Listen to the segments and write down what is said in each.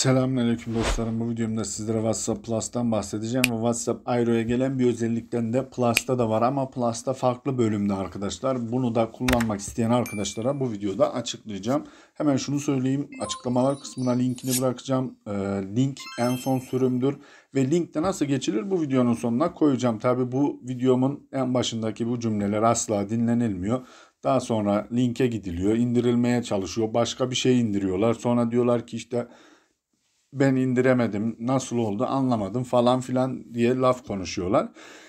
Selamünaleyküm dostlarım. Bu videomda sizlere WhatsApp Plus'tan bahsedeceğim ve WhatsApp Aero'ya gelen bir özellikten de Plus'ta da var ama Plus'ta farklı bölümde arkadaşlar. Bunu da kullanmak isteyen arkadaşlara bu videoda açıklayacağım. Hemen şunu söyleyeyim. Açıklamalar kısmına linkini bırakacağım. E, link en son sürümdür ve linkte nasıl geçilir bu videonun sonuna koyacağım. Tabi bu videomun en başındaki bu cümleler asla dinlenilmiyor. Daha sonra linke gidiliyor, indirilmeye çalışıyor, başka bir şey indiriyorlar. Sonra diyorlar ki işte ben indiremedim, nasıl oldu anlamadım falan filan diye laf konuşuyorlar.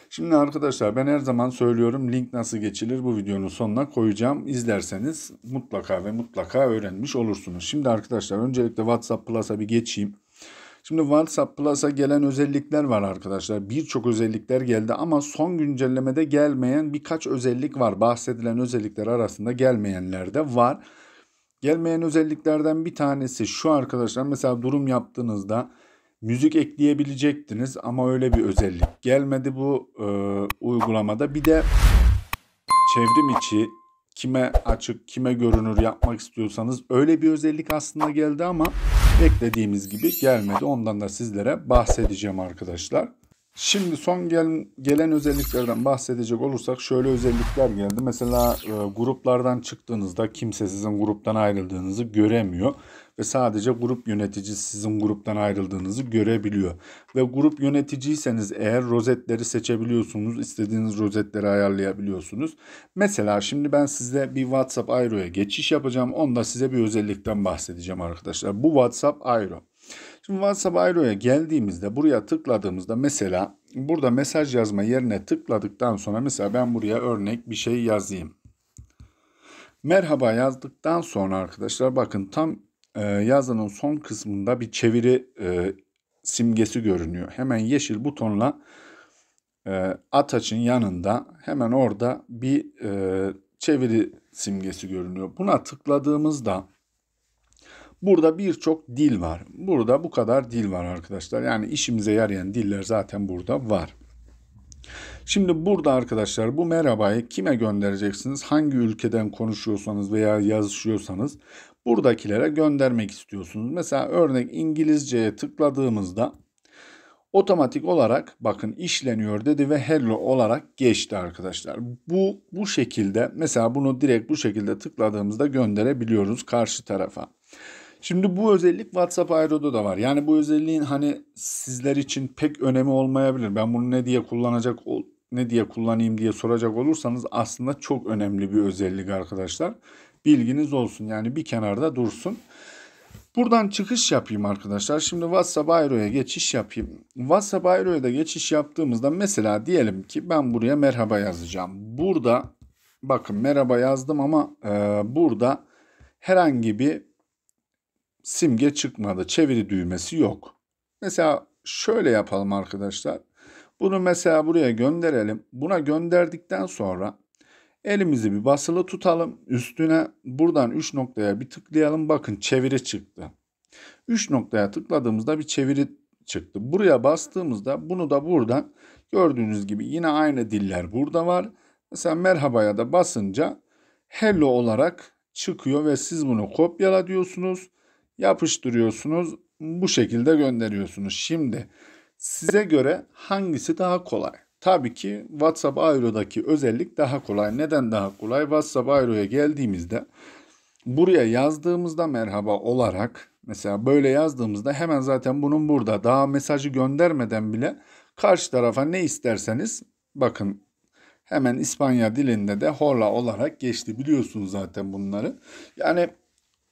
Şimdi arkadaşlar ben her zaman söylüyorum link nasıl geçilir bu videonun sonuna koyacağım. İzlerseniz mutlaka ve mutlaka öğrenmiş olursunuz. Şimdi arkadaşlar öncelikle WhatsApp Plus'a bir geçeyim. Şimdi WhatsApp Plus'a gelen özellikler var arkadaşlar. Birçok özellikler geldi ama son güncellemede gelmeyen birkaç özellik var. Bahsedilen özellikler arasında gelmeyenler de var. Gelmeyen özelliklerden bir tanesi şu arkadaşlar. Mesela durum yaptığınızda müzik ekleyebilecektiniz ama öyle bir özellik gelmedi bu e, uygulamada. Bir de çevrim içi kime açık kime görünür yapmak istiyorsanız öyle bir özellik aslında geldi ama beklediğimiz gibi gelmedi. Ondan da sizlere bahsedeceğim arkadaşlar. Şimdi son gel gelen özelliklerden bahsedecek olursak şöyle özellikler geldi. Mesela e, gruplardan çıktığınızda kimse sizin gruptan ayrıldığınızı göremiyor ve sadece grup yöneticisi sizin gruptan ayrıldığınızı görebiliyor. Ve grup yöneticiyseniz eğer rozetleri seçebiliyorsunuz, istediğiniz rozetleri ayarlayabiliyorsunuz. Mesela şimdi ben size bir WhatsApp Aero'ya geçiş yapacağım. Onda size bir özellikten bahsedeceğim arkadaşlar. Bu WhatsApp Aero. Şimdi WhatsApp Aero'ya geldiğimizde buraya tıkladığımızda mesela burada mesaj yazma yerine tıkladıktan sonra mesela ben buraya örnek bir şey yazayım. Merhaba yazdıktan sonra arkadaşlar bakın tam e, yazının son kısmında bir çeviri e, simgesi görünüyor. Hemen yeşil butonla e, Ataç'ın yanında hemen orada bir e, çeviri simgesi görünüyor. Buna tıkladığımızda Burada birçok dil var. Burada bu kadar dil var arkadaşlar. Yani işimize yarayan diller zaten burada var. Şimdi burada arkadaşlar bu merhabayı kime göndereceksiniz? Hangi ülkeden konuşuyorsanız veya yazışıyorsanız buradakilere göndermek istiyorsunuz. Mesela örnek İngilizceye tıkladığımızda otomatik olarak bakın işleniyor dedi ve hello olarak geçti arkadaşlar. Bu bu şekilde mesela bunu direkt bu şekilde tıkladığımızda gönderebiliyoruz karşı tarafa. Şimdi bu özellik WhatsApp Aero'da da var. Yani bu özelliğin hani sizler için pek önemi olmayabilir. Ben bunu ne diye kullanacak ol ne diye kullanayım diye soracak olursanız aslında çok önemli bir özellik arkadaşlar. Bilginiz olsun yani bir kenarda dursun. Buradan çıkış yapayım arkadaşlar. Şimdi WhatsApp Aero'ya geçiş yapayım. WhatsApp Aero'ya da geçiş yaptığımızda mesela diyelim ki ben buraya merhaba yazacağım. Burada bakın merhaba yazdım ama e, burada herhangi bir simge çıkmadı. Çeviri düğmesi yok. Mesela şöyle yapalım arkadaşlar. Bunu mesela buraya gönderelim. Buna gönderdikten sonra elimizi bir basılı tutalım. Üstüne buradan 3 noktaya bir tıklayalım. Bakın çeviri çıktı. 3 noktaya tıkladığımızda bir çeviri çıktı. Buraya bastığımızda bunu da buradan gördüğünüz gibi yine aynı diller burada var. Mesela merhabaya da basınca hello olarak çıkıyor ve siz bunu kopyala diyorsunuz yapıştırıyorsunuz. Bu şekilde gönderiyorsunuz. Şimdi size göre hangisi daha kolay? Tabii ki WhatsApp Aero'daki özellik daha kolay. Neden daha kolay? WhatsApp Aero'ya geldiğimizde buraya yazdığımızda merhaba olarak mesela böyle yazdığımızda hemen zaten bunun burada daha mesajı göndermeden bile karşı tarafa ne isterseniz bakın hemen İspanya dilinde de hola olarak geçti biliyorsunuz zaten bunları. Yani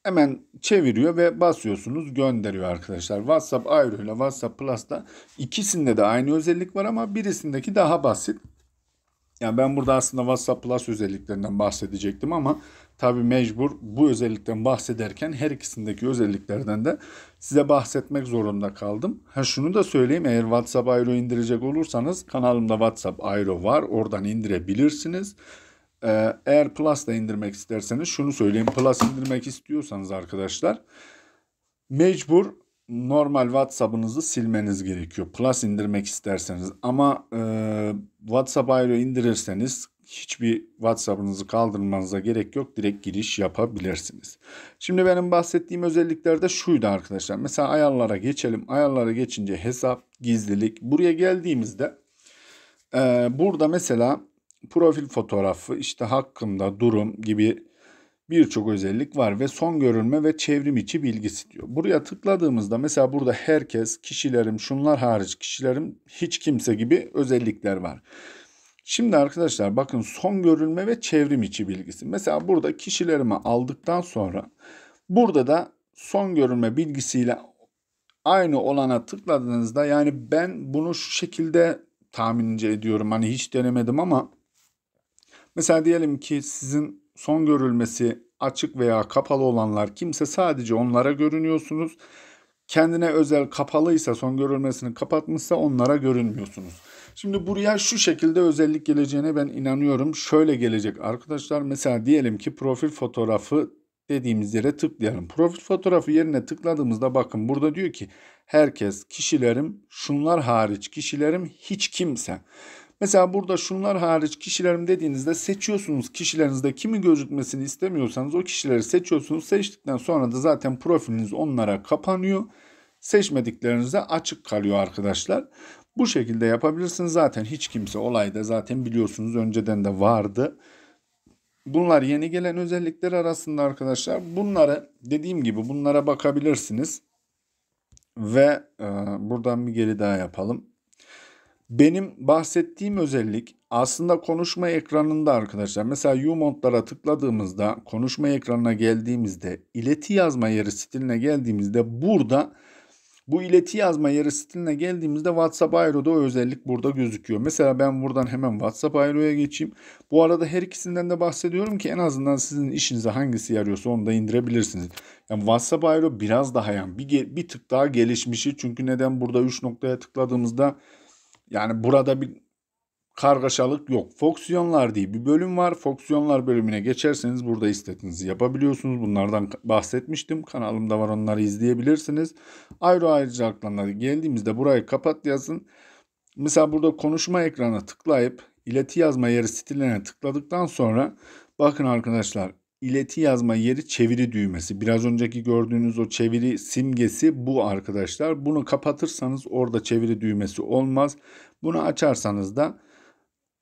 hemen çeviriyor ve basıyorsunuz gönderiyor arkadaşlar. WhatsApp Aero ile WhatsApp Plus'ta ikisinde de aynı özellik var ama birisindeki daha basit. Yani ben burada aslında WhatsApp Plus özelliklerinden bahsedecektim ama tabi mecbur bu özellikten bahsederken her ikisindeki özelliklerden de size bahsetmek zorunda kaldım. Ha şunu da söyleyeyim eğer WhatsApp Aero indirecek olursanız kanalımda WhatsApp Aero var oradan indirebilirsiniz. Ee, eğer Plus da indirmek isterseniz şunu söyleyeyim. Plus indirmek istiyorsanız arkadaşlar mecbur normal WhatsApp'ınızı silmeniz gerekiyor. Plus indirmek isterseniz ama e, WhatsApp Aero indirirseniz hiçbir WhatsApp'ınızı kaldırmanıza gerek yok. Direkt giriş yapabilirsiniz. Şimdi benim bahsettiğim özellikler de şuydu arkadaşlar. Mesela ayarlara geçelim. Ayarlara geçince hesap, gizlilik. Buraya geldiğimizde e, burada mesela profil fotoğrafı, işte hakkında durum gibi birçok özellik var ve son görünme ve çevrim içi bilgisi diyor. Buraya tıkladığımızda mesela burada herkes, kişilerim, şunlar hariç kişilerim, hiç kimse gibi özellikler var. Şimdi arkadaşlar bakın son görülme ve çevrim içi bilgisi. Mesela burada kişilerimi aldıktan sonra burada da son görülme bilgisiyle aynı olana tıkladığınızda yani ben bunu şu şekilde tahmince ediyorum. Hani hiç denemedim ama Mesela diyelim ki sizin son görülmesi açık veya kapalı olanlar kimse sadece onlara görünüyorsunuz. Kendine özel kapalıysa son görülmesini kapatmışsa onlara görünmüyorsunuz. Şimdi buraya şu şekilde özellik geleceğine ben inanıyorum. Şöyle gelecek arkadaşlar. Mesela diyelim ki profil fotoğrafı dediğimiz yere tıklayalım. Profil fotoğrafı yerine tıkladığımızda bakın burada diyor ki herkes kişilerim şunlar hariç kişilerim hiç kimse. Mesela burada şunlar hariç kişilerim dediğinizde seçiyorsunuz. Kişilerinizde kimi gözükmesini istemiyorsanız o kişileri seçiyorsunuz. Seçtikten sonra da zaten profiliniz onlara kapanıyor. Seçmediklerinize açık kalıyor arkadaşlar. Bu şekilde yapabilirsiniz. Zaten hiç kimse olayda zaten biliyorsunuz önceden de vardı. Bunlar yeni gelen özellikler arasında arkadaşlar. Bunları dediğim gibi bunlara bakabilirsiniz. Ve e, buradan bir geri daha yapalım. Benim bahsettiğim özellik aslında konuşma ekranında arkadaşlar. Mesela Umont'lara tıkladığımızda konuşma ekranına geldiğimizde ileti yazma yeri stiline geldiğimizde burada bu ileti yazma yeri stiline geldiğimizde WhatsApp Aero'da o özellik burada gözüküyor. Mesela ben buradan hemen WhatsApp Aero'ya geçeyim. Bu arada her ikisinden de bahsediyorum ki en azından sizin işinize hangisi yarıyorsa onu da indirebilirsiniz. Yani WhatsApp Aero biraz daha yani bir, bir tık daha gelişmişi. Çünkü neden burada 3 noktaya tıkladığımızda yani burada bir kargaşalık yok. Fonksiyonlar diye bir bölüm var. Fonksiyonlar bölümüne geçerseniz burada istediğinizi yapabiliyorsunuz. Bunlardan bahsetmiştim. Kanalımda var onları izleyebilirsiniz. Ayrı ayrıcalıklarına geldiğimizde burayı kapat yazın. Mesela burada konuşma ekranına tıklayıp ileti yazma yeri stiline tıkladıktan sonra bakın arkadaşlar ileti yazma yeri çeviri düğmesi. Biraz önceki gördüğünüz o çeviri simgesi bu arkadaşlar. Bunu kapatırsanız orada çeviri düğmesi olmaz. Bunu açarsanız da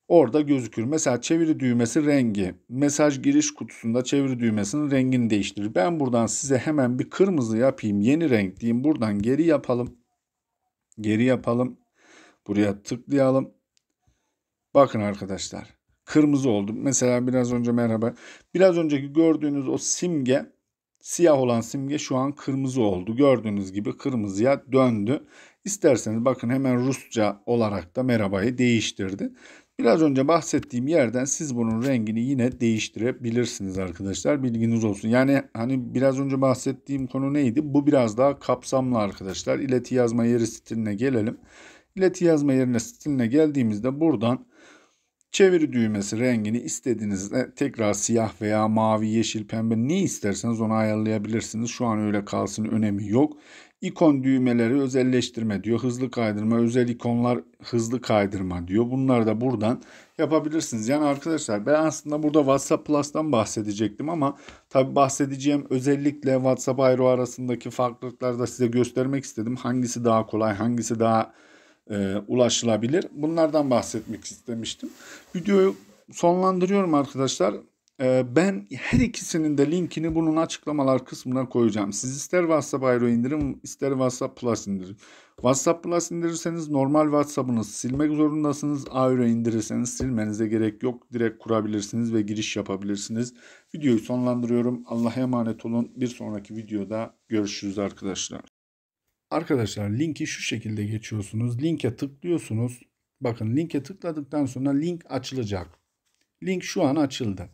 orada gözükür. Mesela çeviri düğmesi rengi. Mesaj giriş kutusunda çeviri düğmesinin rengini değiştirir. Ben buradan size hemen bir kırmızı yapayım. Yeni renk diyeyim. Buradan geri yapalım. Geri yapalım. Buraya tıklayalım. Bakın arkadaşlar kırmızı oldu. Mesela biraz önce merhaba. Biraz önceki gördüğünüz o simge siyah olan simge şu an kırmızı oldu. Gördüğünüz gibi kırmızıya döndü. İsterseniz bakın hemen Rusça olarak da merhabayı değiştirdi. Biraz önce bahsettiğim yerden siz bunun rengini yine değiştirebilirsiniz arkadaşlar. Bilginiz olsun. Yani hani biraz önce bahsettiğim konu neydi? Bu biraz daha kapsamlı arkadaşlar. İleti yazma yeri stiline gelelim. İleti yazma yerine stiline geldiğimizde buradan Çeviri düğmesi rengini istediğinizde tekrar siyah veya mavi, yeşil, pembe ne isterseniz onu ayarlayabilirsiniz. Şu an öyle kalsın önemi yok. İkon düğmeleri özelleştirme diyor. Hızlı kaydırma, özel ikonlar hızlı kaydırma diyor. Bunları da buradan yapabilirsiniz. Yani arkadaşlar ben aslında burada WhatsApp Plus'tan bahsedecektim ama tabi bahsedeceğim özellikle WhatsApp Aero arasındaki farklılıkları da size göstermek istedim. Hangisi daha kolay, hangisi daha e, ulaşılabilir. Bunlardan bahsetmek istemiştim. Videoyu sonlandırıyorum arkadaşlar. E, ben her ikisinin de linkini bunun açıklamalar kısmına koyacağım. Siz ister WhatsApp Aero indirin, ister WhatsApp Plus indirin. WhatsApp Plus indirirseniz normal WhatsApp'ınızı silmek zorundasınız. Aero indirirseniz silmenize gerek yok. Direkt kurabilirsiniz ve giriş yapabilirsiniz. Videoyu sonlandırıyorum. Allah'a emanet olun. Bir sonraki videoda görüşürüz arkadaşlar. Arkadaşlar linki şu şekilde geçiyorsunuz. Linke tıklıyorsunuz. Bakın linke tıkladıktan sonra link açılacak. Link şu an açıldı.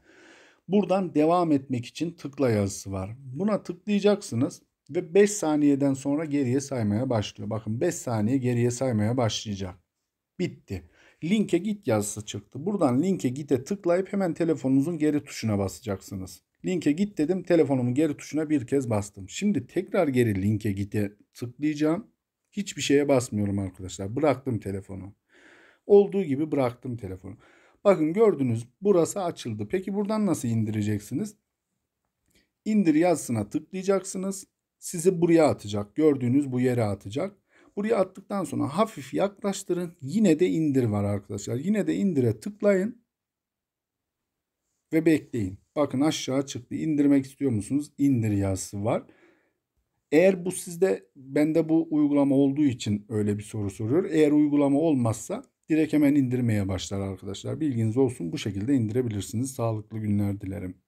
Buradan devam etmek için tıkla yazısı var. Buna tıklayacaksınız ve 5 saniyeden sonra geriye saymaya başlıyor. Bakın 5 saniye geriye saymaya başlayacak. Bitti. Linke git yazısı çıktı. Buradan linke gite tıklayıp hemen telefonunuzun geri tuşuna basacaksınız. Linke git dedim. Telefonumun geri tuşuna bir kez bastım. Şimdi tekrar geri linke git'e tıklayacağım. Hiçbir şeye basmıyorum arkadaşlar. Bıraktım telefonu. Olduğu gibi bıraktım telefonu. Bakın gördünüz burası açıldı. Peki buradan nasıl indireceksiniz? İndir yazısına tıklayacaksınız. Sizi buraya atacak. Gördüğünüz bu yere atacak. Buraya attıktan sonra hafif yaklaştırın. Yine de indir var arkadaşlar. Yine de indire tıklayın ve bekleyin. Bakın aşağı çıktı. İndirmek istiyor musunuz? İndir yazısı var. Eğer bu sizde bende bu uygulama olduğu için öyle bir soru soruyor. Eğer uygulama olmazsa direkt hemen indirmeye başlar arkadaşlar. Bilginiz olsun bu şekilde indirebilirsiniz. Sağlıklı günler dilerim.